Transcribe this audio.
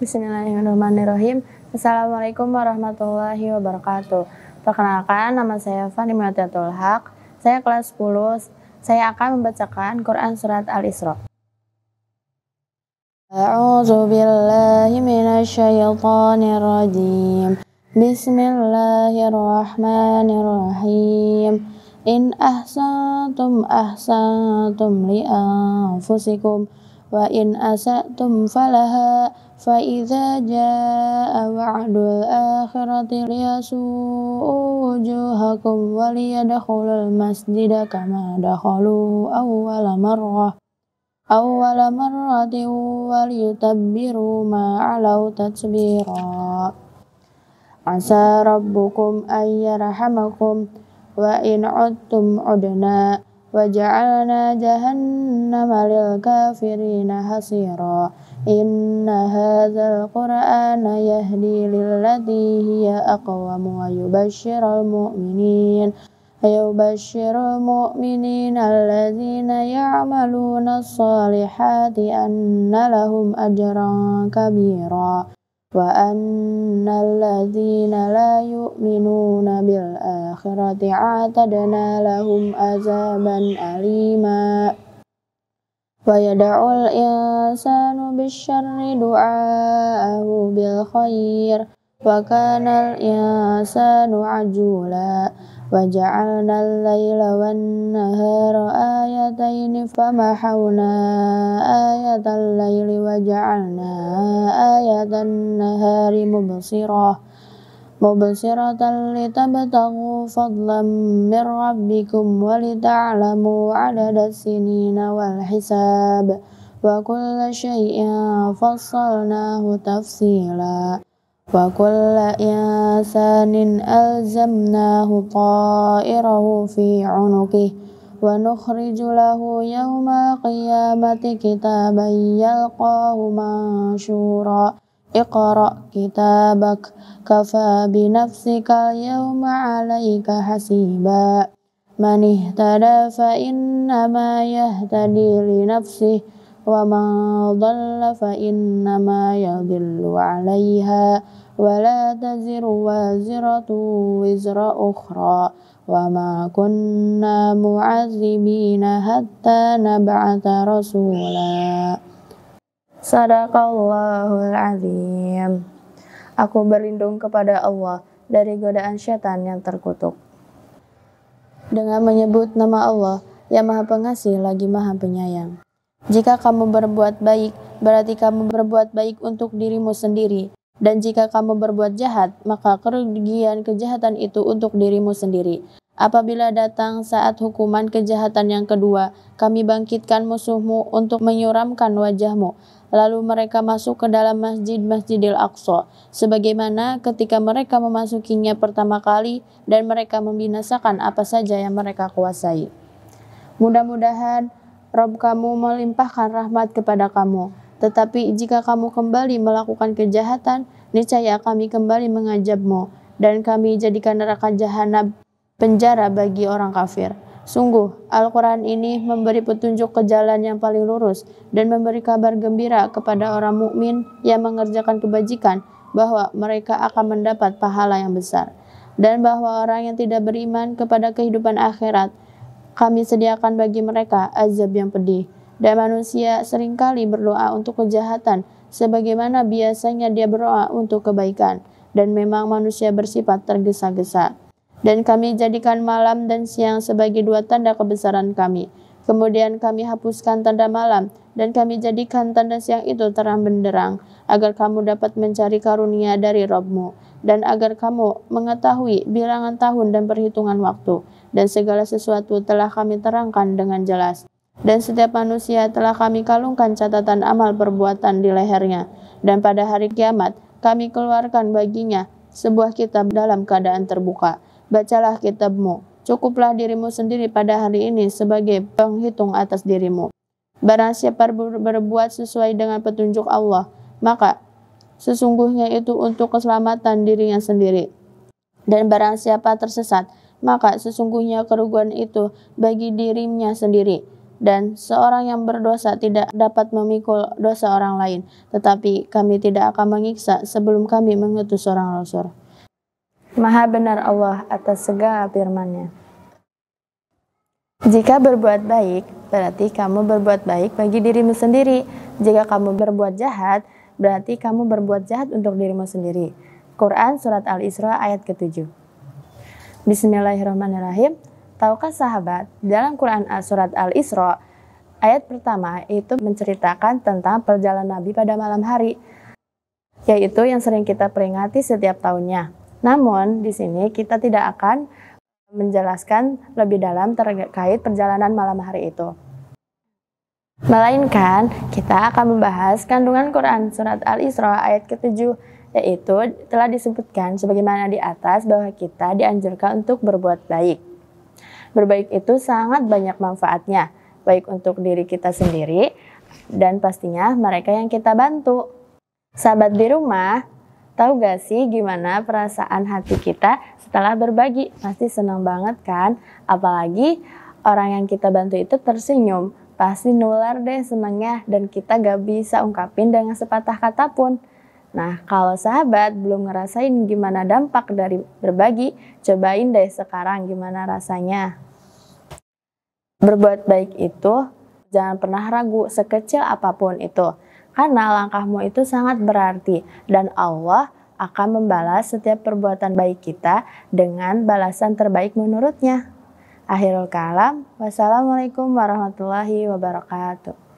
Bismillahirrahmanirrahim. Assalamualaikum warahmatullahi wabarakatuh. Perkenalkan, nama saya Fani Matiatul Haq. Saya kelas 10. Saya akan membacakan Quran Surat Al-Isra. A'udzu billahi minasyaitonir rajim. Bismillahirrahmanirrahim. In ahsantum ahsantum li anfusikum wa in asatum falaha fa idza jaa wa'dul akhirati liyasu wujuhakum wa liyadkhulul masjida kama dakhalu awwala marrah awwala marratin wa liyutabbiru ma 'alaw tatbira asa rabbukum ayyarhamakum wa in 'udtum 'udna وجعلنا جهنم للكافرين حصيرا إن هذا القرآن يهدي للتي هي أقوم ويبشر المؤمنين يبشر المؤمنين الذين يعملون الصالحات أن لهم أجرا كبيرا وأن الذين لا يؤمنون بالآخرة عتدنا لهم عذابا أليما ويدع الإنسان بالشر دعاءه بالخير وكان الإنسان عجولا وجعلنا الليل والنهار آيتين فمحونا آية الليل وجعلنا آية النهار مبصرة مبصرة لتبتغوا فضلا من ربكم ولتعلموا عدد السنين والحساب وكل شيء فصلناه تفصيلا وكل إنسان ألزمناه طائره في عنقه ونخرج له يوم القيامة كتابا يلقاه منشورا اقرأ كتابك كفى بنفسك اليوم عليك حسيبا من اهتدى فإنما يهتدي لنفسه ومن ضل فإنما يضل عليها ولا تزر وازرة وزر أخرى وما كنا معذبين حتى نبعث رسولا Aku berlindung kepada Allah dari godaan setan yang terkutuk. Dengan menyebut nama Allah yang Maha Pengasih lagi Maha Penyayang. Jika kamu berbuat baik, berarti kamu berbuat baik untuk dirimu sendiri. Dan jika kamu berbuat jahat, maka kerugian kejahatan itu untuk dirimu sendiri. Apabila datang saat hukuman kejahatan yang kedua, kami bangkitkan musuhmu untuk menyuramkan wajahmu. Lalu mereka masuk ke dalam masjid Masjidil Aqsa, sebagaimana ketika mereka memasukinya pertama kali dan mereka membinasakan apa saja yang mereka kuasai. Mudah-mudahan Rob kamu melimpahkan rahmat kepada kamu. Tetapi jika kamu kembali melakukan kejahatan, niscaya kami kembali mengajabmu, dan kami jadikan neraka jahanam penjara bagi orang kafir. Sungguh, Al-Quran ini memberi petunjuk ke jalan yang paling lurus dan memberi kabar gembira kepada orang mukmin yang mengerjakan kebajikan bahwa mereka akan mendapat pahala yang besar dan bahwa orang yang tidak beriman kepada kehidupan akhirat kami sediakan bagi mereka azab yang pedih. Dan manusia seringkali berdoa untuk kejahatan, sebagaimana biasanya dia berdoa untuk kebaikan. Dan memang manusia bersifat tergesa-gesa. Dan kami jadikan malam dan siang sebagai dua tanda kebesaran kami. Kemudian kami hapuskan tanda malam, dan kami jadikan tanda siang itu terang benderang, agar kamu dapat mencari karunia dari Robmu, dan agar kamu mengetahui bilangan tahun dan perhitungan waktu, dan segala sesuatu telah kami terangkan dengan jelas. Dan setiap manusia telah kami kalungkan catatan amal perbuatan di lehernya. Dan pada hari kiamat, kami keluarkan baginya sebuah kitab dalam keadaan terbuka. Bacalah kitabmu, cukuplah dirimu sendiri pada hari ini sebagai penghitung atas dirimu. Barang siapa berbuat sesuai dengan petunjuk Allah, maka sesungguhnya itu untuk keselamatan dirinya sendiri. Dan barang siapa tersesat, maka sesungguhnya kerugian itu bagi dirinya sendiri. Dan seorang yang berdosa tidak dapat memikul dosa orang lain, tetapi kami tidak akan mengiksa sebelum kami mengutus orang rasul. Maha benar Allah atas segala firman-Nya. Jika berbuat baik, berarti kamu berbuat baik bagi dirimu sendiri. Jika kamu berbuat jahat, berarti kamu berbuat jahat untuk dirimu sendiri. Quran Surat Al-Isra ayat ke-7 Bismillahirrahmanirrahim. Tahukah sahabat, dalam Quran Surat Al-Isra, ayat pertama itu menceritakan tentang perjalanan Nabi pada malam hari, yaitu yang sering kita peringati setiap tahunnya. Namun, di sini kita tidak akan menjelaskan lebih dalam terkait perjalanan malam hari itu. Melainkan, kita akan membahas kandungan Quran Surat Al-Isra ayat ke-7 yaitu telah disebutkan sebagaimana di atas bahwa kita dianjurkan untuk berbuat baik. Berbaik itu sangat banyak manfaatnya, baik untuk diri kita sendiri dan pastinya mereka yang kita bantu. Sahabat di rumah, tahu gak sih gimana perasaan hati kita setelah berbagi? Pasti senang banget kan? Apalagi orang yang kita bantu itu tersenyum. Pasti nular deh senangnya dan kita gak bisa ungkapin dengan sepatah kata pun. Nah, kalau sahabat belum ngerasain gimana dampak dari berbagi, cobain deh sekarang gimana rasanya. Berbuat baik itu jangan pernah ragu sekecil apapun itu, karena langkahmu itu sangat berarti dan Allah akan membalas setiap perbuatan baik kita dengan balasan terbaik menurutnya. Akhirul kalam, wassalamualaikum warahmatullahi wabarakatuh.